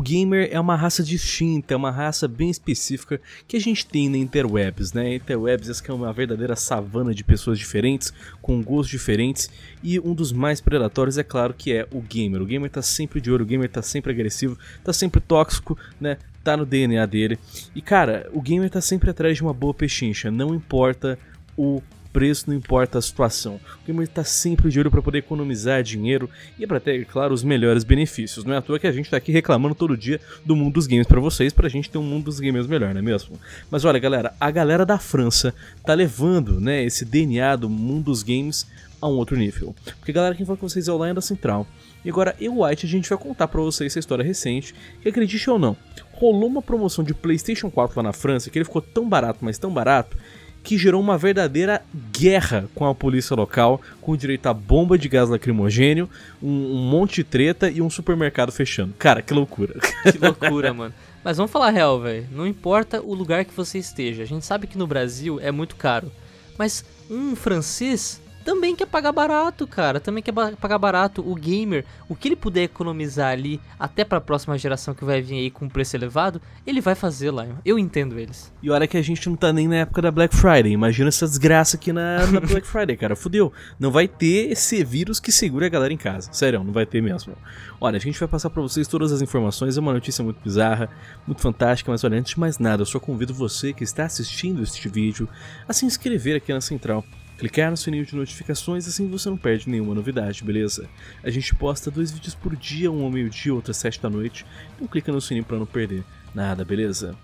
o gamer é uma raça distinta, é uma raça bem específica que a gente tem na interwebs, né? Interwebs essa que é uma verdadeira savana de pessoas diferentes, com gostos diferentes, e um dos mais predatórios é claro que é o gamer. O gamer tá sempre de ouro, o gamer tá sempre agressivo, tá sempre tóxico, né? Tá no DNA dele. E cara, o gamer tá sempre atrás de uma boa pechincha, não importa o preço, não importa a situação. O gamer está sempre de olho para poder economizar dinheiro e para ter, claro, os melhores benefícios. Não é à toa que a gente está aqui reclamando todo dia do mundo dos games para vocês, para a gente ter um mundo dos games melhor, não é mesmo? Mas olha, galera, a galera da França tá levando né, esse DNA do mundo dos games a um outro nível. Porque, galera, quem fala com vocês é o Lion da Central. E agora, eu, White, a gente vai contar para vocês essa história recente, que acredite ou não, rolou uma promoção de PlayStation 4 lá na França, que ele ficou tão barato, mas tão barato, que gerou uma verdadeira guerra com a polícia local, com direito a bomba de gás lacrimogênio, um, um monte de treta e um supermercado fechando. Cara, que loucura. Que loucura, mano. Mas vamos falar real, velho. Não importa o lugar que você esteja. A gente sabe que no Brasil é muito caro. Mas um francês também quer pagar barato, cara. Também quer pagar barato. O gamer, o que ele puder economizar ali, até para a próxima geração que vai vir aí com um preço elevado, ele vai fazer lá. Eu entendo eles. E olha que a gente não tá nem na época da Black Friday. Imagina essa desgraça aqui na, na Black Friday, cara. Fudeu. Não vai ter esse vírus que segura a galera em casa. Sério, não vai ter mesmo. Olha, a gente vai passar para vocês todas as informações. É uma notícia muito bizarra, muito fantástica, mas olha, antes de mais nada, eu só convido você que está assistindo este vídeo a se inscrever aqui na Central clicar no sininho de notificações, assim você não perde nenhuma novidade, beleza? A gente posta dois vídeos por dia, um ao meio-dia, outro às 7 da noite, então clica no sininho para não perder nada, beleza?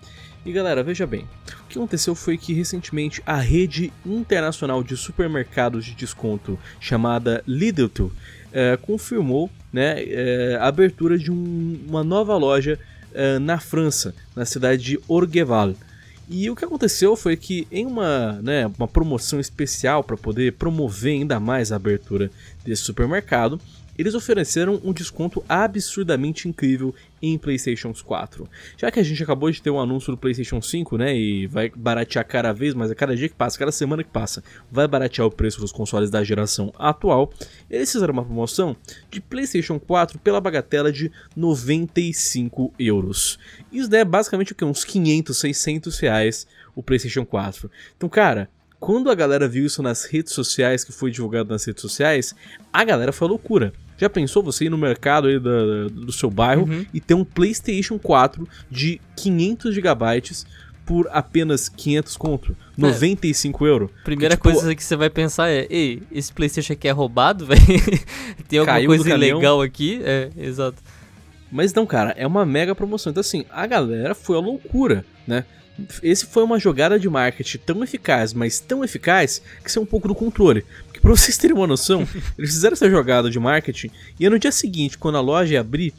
E galera, veja bem, o que aconteceu foi que recentemente a rede internacional de supermercados de desconto chamada Lidl é, confirmou né, é, a abertura de um, uma nova loja é, na França, na cidade de Orgeval. E o que aconteceu foi que em uma, né, uma promoção especial para poder promover ainda mais a abertura desse supermercado, eles ofereceram um desconto absurdamente incrível em PlayStation 4. Já que a gente acabou de ter um anúncio do PlayStation 5, né, e vai baratear cada vez mas a é cada dia que passa, cada semana que passa, vai baratear o preço dos consoles da geração atual, eles fizeram uma promoção de PlayStation 4 pela bagatela de 95 euros. Isso é basicamente o que? Uns 500, 600 reais o PlayStation 4. Então, cara, quando a galera viu isso nas redes sociais, que foi divulgado nas redes sociais, a galera foi loucura. Já pensou você ir no mercado aí da, do seu bairro uhum. e ter um PlayStation 4 de 500 gigabytes por apenas 500 conto? 95 é. euros? Primeira que, tipo, coisa que você vai pensar é: ei, esse PlayStation aqui é roubado, velho? Tem alguma coisa ilegal aqui? É, exato. Mas não, cara, é uma mega promoção. Então, assim, a galera foi a loucura, né? esse foi uma jogada de marketing tão eficaz, mas tão eficaz, que isso é um pouco do controle. Porque pra vocês terem uma noção, eles fizeram essa jogada de marketing e no dia seguinte, quando a loja ia abrir,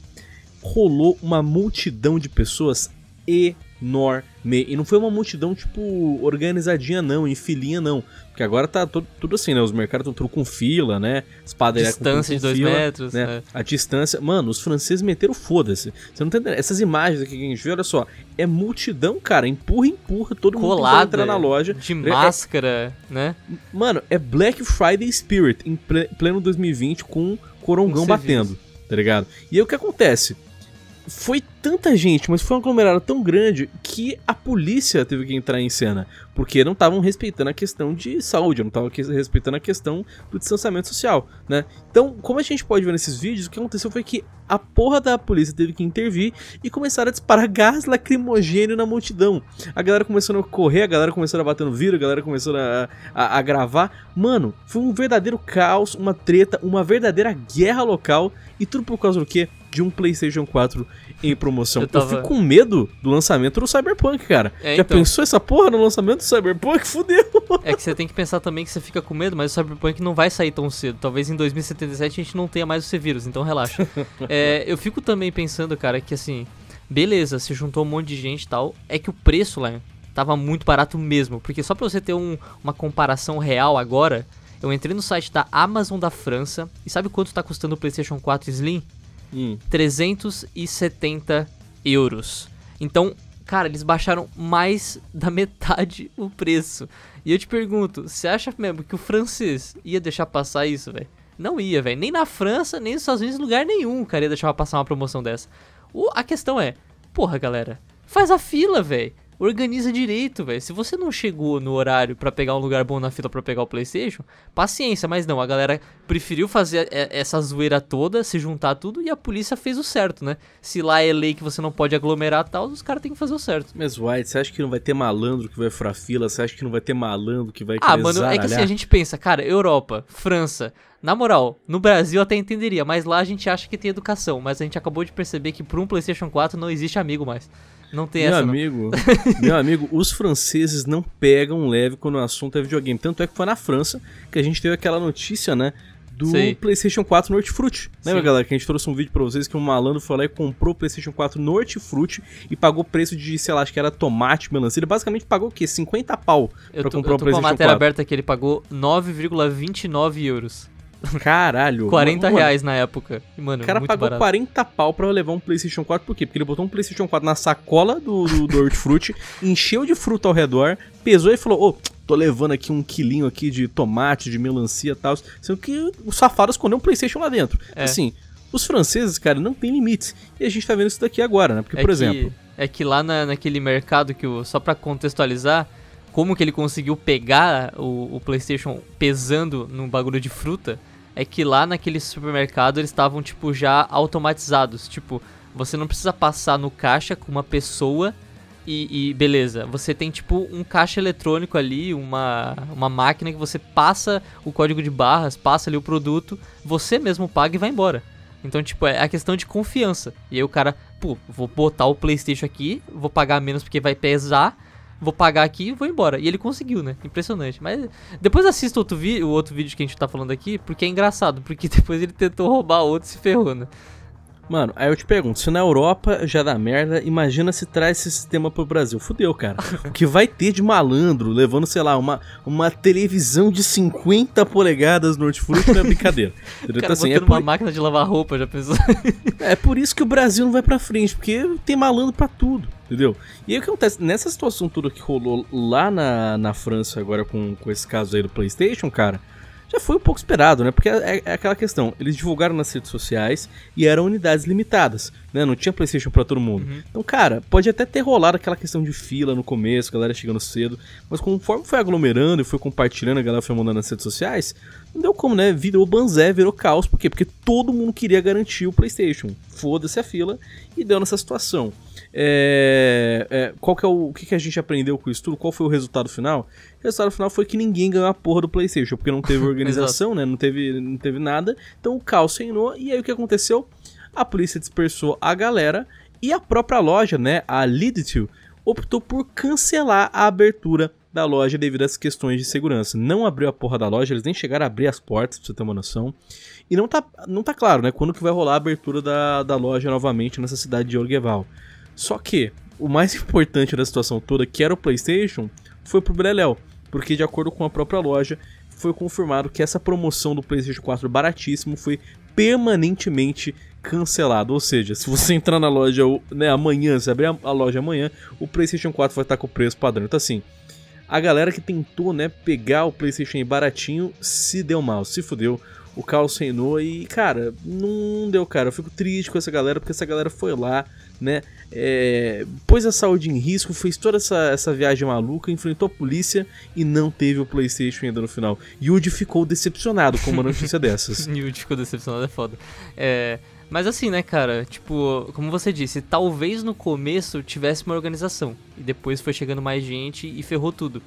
rolou uma multidão de pessoas e enorme. E não foi uma multidão, tipo, organizadinha, não, em filinha, não. Porque agora tá tudo, tudo assim, né? Os mercados estão tudo com fila, né? Espada Distância com, com de fila, dois metros, né? né? A distância. Mano, os franceses meteram foda-se. Você não tá entendendo? Essas imagens aqui que a gente vê, olha só. É multidão, cara. Empurra, empurra. Todo Colada, mundo entra na loja. De é, máscara, é... né? Mano, é Black Friday Spirit em pleno 2020 com corongão com batendo, tá ligado? E aí o que acontece? foi tanta gente, mas foi um aglomerado tão grande que a polícia teve que entrar em cena. Porque não estavam respeitando a questão de saúde, não estavam respeitando a questão do distanciamento social, né? Então, como a gente pode ver nesses vídeos, o que aconteceu foi que a porra da polícia teve que intervir e começaram a disparar gás lacrimogênio na multidão. A galera começando a correr, a galera começando a bater no vidro, a galera começando a, a, a gravar. Mano, foi um verdadeiro caos, uma treta, uma verdadeira guerra local. E tudo por causa do quê? de um PlayStation 4 em promoção. Eu, tava... eu fico com medo do lançamento do Cyberpunk, cara. É, Já então... pensou essa porra no lançamento do Cyberpunk? Fudeu! É que você tem que pensar também que você fica com medo, mas o Cyberpunk não vai sair tão cedo. Talvez em 2077 a gente não tenha mais o C-Vírus, então relaxa. é, eu fico também pensando, cara, que assim, beleza, se juntou um monte de gente e tal, é que o preço lá tava muito barato mesmo. Porque só pra você ter um, uma comparação real agora, eu entrei no site da Amazon da França e sabe quanto tá custando o PlayStation 4 Slim? Hum. 370 euros. Então, cara, eles baixaram mais da metade o preço. E eu te pergunto, você acha mesmo que o francês ia deixar passar isso, velho? Não ia, velho. Nem na França, nem nos Estados Unidos, lugar nenhum, cara, ia deixar passar uma promoção dessa. O, a questão é, porra, galera, faz a fila, velho organiza direito, velho. Se você não chegou no horário para pegar um lugar bom na fila para pegar o PlayStation, paciência, mas não, a galera preferiu fazer essa zoeira toda, se juntar tudo e a polícia fez o certo, né? Se lá é lei que você não pode aglomerar tal, os caras têm que fazer o certo. Mas White, você acha que não vai ter malandro que vai furar fila? Você acha que não vai ter malandro que vai Ah, mano, zaralhar? é que assim, a gente pensa, cara, Europa, França, na moral, no Brasil até entenderia, mas lá a gente acha que tem educação, mas a gente acabou de perceber que para um PlayStation 4 não existe amigo mais. Não tem meu essa. Amigo, meu amigo, os franceses não pegam leve quando o assunto é videogame. Tanto é que foi na França que a gente teve aquela notícia, né? do Sei. PlayStation 4 no Lembra, Sim. galera, que a gente trouxe um vídeo pra vocês que um malandro foi lá e comprou o PlayStation 4 no e pagou preço de, sei lá, acho que era tomate, melancia. Ele basicamente pagou o quê? 50 pau eu pra tô, comprar eu tô o PlayStation com a matéria 4. aberta que ele pagou 9,29 euros. Caralho. 40 mano, reais mano. na época. Mano, o cara pagou barato. 40 pau pra levar um PlayStation 4, por quê? Porque ele botou um PlayStation 4 na sacola do, do, do encheu de fruta ao redor, pesou e falou: Ô, oh, tô levando aqui um quilinho aqui de tomate, de melancia e tal. Sendo que o safado escondeu um PlayStation lá dentro. É. Assim, os franceses, cara, não tem limites. E a gente tá vendo isso daqui agora, né? Porque, é por que, exemplo. É que lá na, naquele mercado que Só pra contextualizar como que ele conseguiu pegar o, o PlayStation pesando num bagulho de fruta é que lá naquele supermercado eles estavam tipo já automatizados, tipo você não precisa passar no caixa com uma pessoa e, e, beleza. Você tem tipo um caixa eletrônico ali, uma, uma máquina que você passa o código de barras, passa ali o produto, você mesmo paga e vai embora. Então, tipo, é a questão de confiança. E aí o cara, pô, vou botar o PlayStation aqui, vou pagar menos porque vai pesar vou pagar aqui e vou embora. E ele conseguiu, né? Impressionante. Mas depois assista outro o outro vídeo que a gente tá falando aqui, porque é engraçado, porque depois ele tentou roubar outro e se ferrou, né? Mano, aí eu te pergunto, se na Europa já dá merda, imagina se traz esse sistema pro Brasil. Fudeu, cara. o que vai ter de malandro levando, sei lá, uma, uma televisão de 50 polegadas no hortifruti não é brincadeira. Então, cara, então, assim, é por... uma máquina de lavar roupa, já pensou? é por isso que o Brasil não vai pra frente, porque tem malandro para tudo. Entendeu? E aí o que acontece? Nessa situação toda que rolou lá na, na França agora com, com esse caso aí do Playstation, cara, já foi um pouco esperado, né? Porque é, é, aquela questão, eles divulgaram nas redes sociais e eram unidades limitadas, né? Não tinha PlayStation para todo mundo. Uhum. Então, cara, pode até ter rolado aquela questão de fila no começo, galera chegando cedo, mas conforme foi aglomerando e foi compartilhando, a galera foi mandando nas redes sociais, não deu como, né? Virou banzé, virou caos. Por quê? Porque todo mundo queria garantir o PlayStation. Foda-se a fila e deu nessa situação. É, é, qual que é o, o que, que, a gente aprendeu com isso tudo? Qual foi o resultado final? O resultado final foi que ninguém ganhou a porra do PlayStation, porque não teve organização, né? Não teve, não teve nada. Então o caos reinou. E aí o que aconteceu? A polícia dispersou a galera e a própria loja, né? A Lidl optou por cancelar a abertura da loja devido às questões de segurança. Não abriu a porra da loja, eles nem chegaram a abrir as portas, pra você ter uma noção. E não tá, não tá claro, né, quando que vai rolar a abertura da, da loja novamente nessa cidade de Orgeval. Só que, o mais importante da situação toda, que era o PlayStation, foi pro Breléu. Porque, de acordo com a própria loja, foi confirmado que essa promoção do PlayStation 4 baratíssimo foi permanentemente cancelada. Ou seja, se você entrar na loja né, amanhã, se abrir a loja amanhã, o PlayStation 4 vai estar com o preço padrão. Então, assim, a galera que tentou, né, pegar o PlayStation baratinho se deu mal, se fudeu, o Carl Senor. E, cara, não deu, cara. Eu fico triste com essa galera, porque essa galera foi lá, né? É, pôs a saúde em risco, fez toda essa, essa viagem maluca, enfrentou a polícia e não teve o PlayStation ainda no final. Yuji ficou decepcionado com uma notícia dessas. Yuji ficou decepcionado, é foda. É. Mas assim, né, cara? Tipo, como você disse, talvez no começo tivesse uma organização. E depois foi chegando mais gente e ferrou tudo.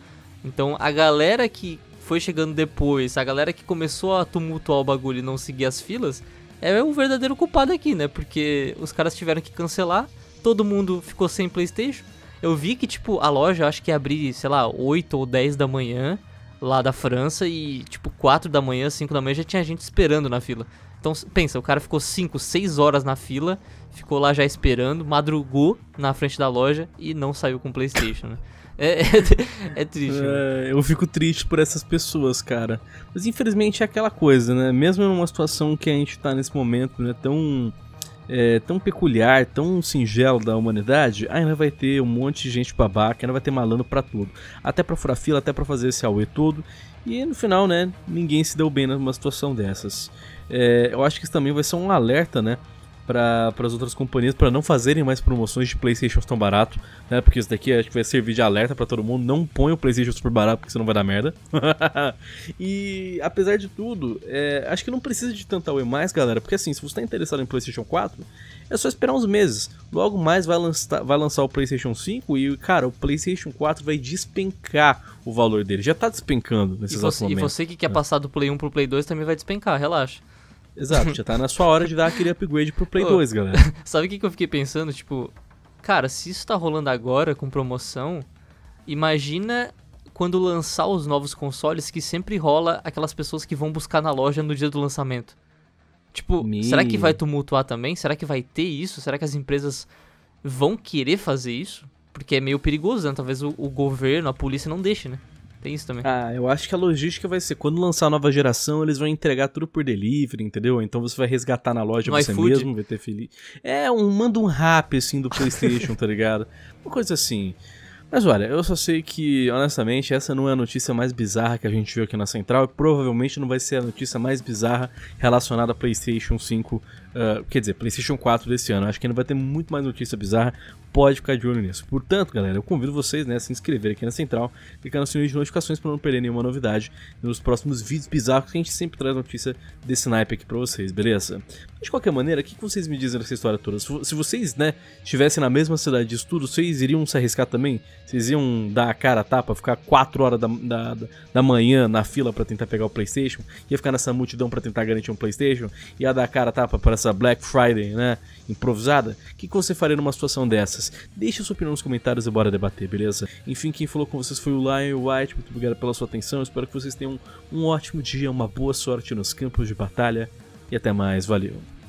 Então a galera que foi chegando depois, a galera que começou a tumultuar o bagulho e não seguir as filas, é o verdadeiro culpado aqui, né? Porque os caras tiveram que cancelar, todo mundo ficou sem PlayStation. Eu vi que, tipo, a loja acho que ia abrir, sei lá, 8 ou 10 da manhã lá da França e, tipo, 4 da manhã, 5 da manhã já tinha gente esperando na fila. Então, pensa, o cara ficou 5, 6 horas na fila, ficou lá já esperando, madrugou na frente da loja e não saiu com PlayStation, né? É, é, é, triste. Né? É, eu fico triste por essas pessoas, cara. Mas infelizmente é aquela coisa, né? Mesmo numa situação que a gente tá nesse momento, né? Tão. É, tão peculiar, tão singelo da humanidade, ainda vai ter um monte de gente babaca, ainda vai ter malandro para tudo. Até pra furar fila, até para fazer esse AUE todo. E no final, né, ninguém se deu bem numa situação dessas. É, eu acho que isso também vai ser um alerta, né, para as outras companhias para não fazerem mais promoções de PlayStation tão barato, né? Porque isso daqui acho que vai servir de alerta para todo mundo, não põe o PlayStation super barato porque senão vai dar merda. e apesar de tudo, é, acho que não precisa de tanta UE mais, galera, porque assim, se você está interessado em PlayStation 4, é só esperar uns meses. Logo mais vai lançar, vai lançar o PlayStation 5 e, cara, o PlayStation 4 vai despencar o valor dele. Já está despencando nesses e você, E você que quer é. passar do Play 1 pro Play 2 também vai despencar, relaxa. Exato, já tá na sua hora de dar aquele upgrade pro Play Ô, 2, galera. Sabe o que, que eu fiquei pensando? Tipo, cara, se isso tá rolando agora com promoção, imagina quando lançar os novos consoles que sempre rola aquelas pessoas que vão buscar na loja no dia do lançamento. Tipo, Me... será que vai tumultuar também? Será que vai ter isso? Será que as empresas vão querer fazer isso? Porque é meio perigoso, né? Talvez o, o governo, a polícia não deixe, né? Tem isso também. Ah, eu acho que a logística vai ser quando lançar a nova geração, eles vão entregar tudo por delivery, entendeu? Então você vai resgatar na loja no você iFood. mesmo, vai ter feliz. É, um manda um rap assim do PlayStation, tá ligado? Uma coisa assim. Mas olha, eu só sei que, honestamente, essa não é a notícia mais bizarra que a gente viu aqui na Central e provavelmente não vai ser a notícia mais bizarra relacionada a PlayStation 5 Uh, quer dizer, PlayStation 4 desse ano. Acho que ainda vai ter muito mais notícia bizarra. Pode ficar de olho nisso. Portanto, galera, eu convido vocês né, a se inscrever aqui na Central, clicar no sininho de notificações para não perder nenhuma novidade nos próximos vídeos bizarros que a gente sempre traz notícia desse naipe aqui para vocês, beleza? De qualquer maneira, o que vocês me dizem dessa história toda? Se vocês, né, estivessem na mesma cidade de estudo, vocês iriam se arriscar também? Vocês iam dar a cara a tapa, ficar 4 horas da, da, da manhã na fila para tentar pegar o PlayStation? Ia ficar nessa multidão para tentar garantir um PlayStation? Ia dar a cara a tapa para essa Black Friday, né? Improvisada. O que, que você faria numa situação dessas? Deixe sua opinião nos comentários e bora debater, beleza? Enfim, quem falou com vocês foi o Lion White. Muito obrigado pela sua atenção. Espero que vocês tenham um ótimo dia, uma boa sorte nos campos de batalha. E até mais, valeu!